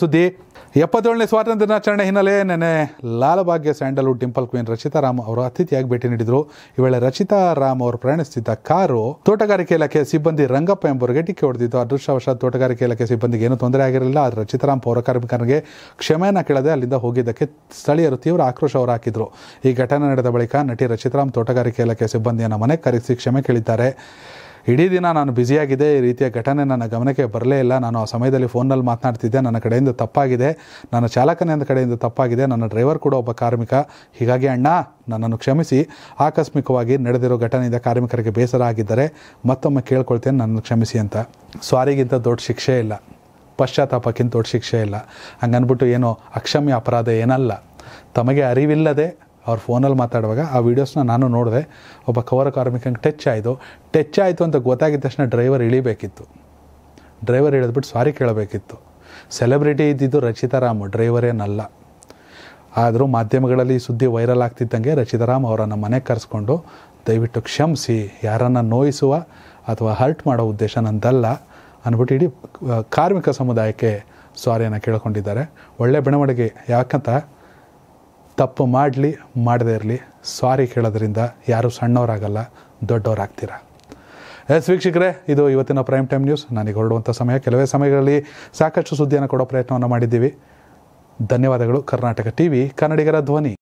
ಸುದ್ದಿ ಎಪ್ಪತ್ತೇಳನೇ ಸ್ವಾತಂತ್ರ್ಯ ದಿನಾಚರಣೆ ಹಿನ್ನೆಲೆ ನೆನೆ ಲಾಲಭಾಗ್ಯ Sandalwood dimple queen Rachita Ram ಅವರು ಅತಿಥಿಯಾಗಿ ಭೇಟಿ ನೀಡಿದರು ಈ ವೇಳೆ ರಚಿತಾ ರಾಮ್ ಅವರು ಪ್ರಯಾಣಿಸುತ್ತಿದ್ದ ಕಾರು ತೋಟಗಾರಿಕೆ ಇಲಾಖೆ ಸಿಬ್ಬಂದಿ ರಂಗಪ್ಪ ಎಂಬುವರಿಗೆ ಡಿಕ್ಕಿ ಹೊಡೆದಿದ್ದು ಅದೃಷ್ಟವಶಾತ್ ತೋಟಗಾರಿಕೆ ಇಲಾಖೆ ಸಿಬ್ಬಂದಿಗೆ ಏನೂ ತೊಂದರೆ ಆಗಿರಲಿಲ್ಲ ಆದರೆ ರಚಿತಾರಾಮ್ ಪೌರ ಕಾರ್ಮಿಕರಿಗೆ ಕ್ಷಮೆಯನ್ನು ಕೇಳದೆ ಅಲ್ಲಿಂದ ಹೋಗಿದ್ದಕ್ಕೆ ಸ್ಥಳೀಯರು ತೀವ್ರ ಆಕ್ರೋಶ ಅವರು ಹಾಕಿದ್ರು ಈ ಘಟನೆ ನಡೆದ ಬಳಿಕ ನಟಿ ರಚಿತಾರಾಮ್ ತೋಟಗಾರಿಕೆ ಇಲಾಖೆ ಸಿಬ್ಬಂದಿಯನ್ನು ಮನೆ ಕರೆಸಿ ಕ್ಷಮೆ ಕೇಳಿದ್ದಾರೆ ಇಡೀ ದಿನ ನಾನು ಬ್ಯುಸಿಯಾಗಿದೆ ಈ ರೀತಿಯ ಘಟನೆ ನನ್ನ ಗಮನಕ್ಕೆ ಬರಲೇ ಇಲ್ಲ ನಾನು ಆ ಸಮಯದಲ್ಲಿ ಫೋನ್ನಲ್ಲಿ ಮಾತನಾಡ್ತಿದ್ದೆ ನನ್ನ ಕಡೆಯಿಂದ ತಪ್ಪಾಗಿದೆ ನನ್ನ ಚಾಲಕನ ಕಡೆಯಿಂದ ತಪ್ಪಾಗಿದೆ ನನ್ನ ಡ್ರೈವರ್ ಕೂಡ ಒಬ್ಬ ಕಾರ್ಮಿಕ ಹೀಗಾಗಿ ಅಣ್ಣ ನನ್ನನ್ನು ಕ್ಷಮಿಸಿ ಆಕಸ್ಮಿಕವಾಗಿ ನಡೆದಿರೋ ಘಟನೆಯಿಂದ ಕಾರ್ಮಿಕರಿಗೆ ಬೇಸರ ಆಗಿದ್ದರೆ ಮತ್ತೊಮ್ಮೆ ಕೇಳ್ಕೊಳ್ತೇನೆ ನನ್ನನ್ನು ಕ್ಷಮಿಸಿ ಅಂತ ಸ್ವಾರಿಗಿಂತ ದೊಡ್ಡ ಶಿಕ್ಷೆ ಇಲ್ಲ ಪಶ್ಚಾತ್ತಾಪಕ್ಕಿಂತ ದೊಡ್ಡ ಶಿಕ್ಷೆ ಇಲ್ಲ ಹಂಗನ್ಬಿಟ್ಟು ಏನೋ ಅಕ್ಷಮ್ಯ ಅಪರಾಧ ಏನಲ್ಲ ತಮಗೆ ಅರಿವಿಲ್ಲದೆ ಅವ್ರ ಫೋನಲ್ಲಿ ಮಾತಾಡುವಾಗ ಆ ವೀಡಿಯೋಸ್ನ ನಾನು ನೋಡಿದೆ ಒಬ್ಬ ಕವರ ಕಾರ್ಮಿಕಂಗೆ ಟಚ್ ಆಯಿತು ಟಚ್ ಆಯಿತು ಅಂತ ಗೊತ್ತಾಗಿದ್ದ ತಕ್ಷಣ ಡ್ರೈವರ್ ಇಳಿಬೇಕಿತ್ತು ಡ್ರೈವರ್ ಇಳಿದ್ಬಿಟ್ಟು ಸಾರಿ ಕೇಳಬೇಕಿತ್ತು ಸೆಲೆಬ್ರಿಟಿ ಇದ್ದಿದ್ದು ರಚಿತಾರಾಮ್ ಡ್ರೈವರೇನಲ್ಲ ಆದರೂ ಮಾಧ್ಯಮಗಳಲ್ಲಿ ಸುದ್ದಿ ವೈರಲ್ ಆಗ್ತಿದ್ದಂಗೆ ರಚಿತಾರಾಮ್ ಅವರನ್ನು ಮನೆಗೆ ಕರೆಸ್ಕೊಂಡು ದಯವಿಟ್ಟು ಕ್ಷಮಿಸಿ ಯಾರನ್ನು ನೋಯಿಸುವ ಅಥವಾ ಹರ್ಟ್ ಮಾಡೋ ಉದ್ದೇಶ ನಂದಲ್ಲ ಅಂದ್ಬಿಟ್ಟು ಇಡೀ ಕಾರ್ಮಿಕ ಸಮುದಾಯಕ್ಕೆ ಸಾರಿಯನ್ನು ಕೇಳ್ಕೊಂಡಿದ್ದಾರೆ ಒಳ್ಳೆ ಬೆಳವಣಿಗೆ ಯಾಕಂತ ತಪ್ಪು ಮಾಡಲಿ ಮಾಡದೇ ಇರಲಿ ಸಾರಿ ಕೇಳೋದ್ರಿಂದ ಯಾರೂ ಸಣ್ಣವರಾಗಲ್ಲ ದೊಡ್ಡವರಾಗ್ತೀರಾ ಎಸ್ ವೀಕ್ಷಕರೇ ಇದು ಇವತ್ತಿನ ಪ್ರೈಮ್ ಟೈಮ್ ನ್ಯೂಸ್ ನನಗೆ ಹೊರಡುವಂಥ ಸಮಯ ಕೆಲವೇ ಸಮಯಗಳಲ್ಲಿ ಸಾಕಷ್ಟು ಸುದ್ದಿಯನ್ನು ಕೊಡೋ ಪ್ರಯತ್ನವನ್ನು ಮಾಡಿದ್ದೀವಿ ಧನ್ಯವಾದಗಳು ಕರ್ನಾಟಕ ಟಿ ವಿ ಕನ್ನಡಿಗರ ಧ್ವನಿ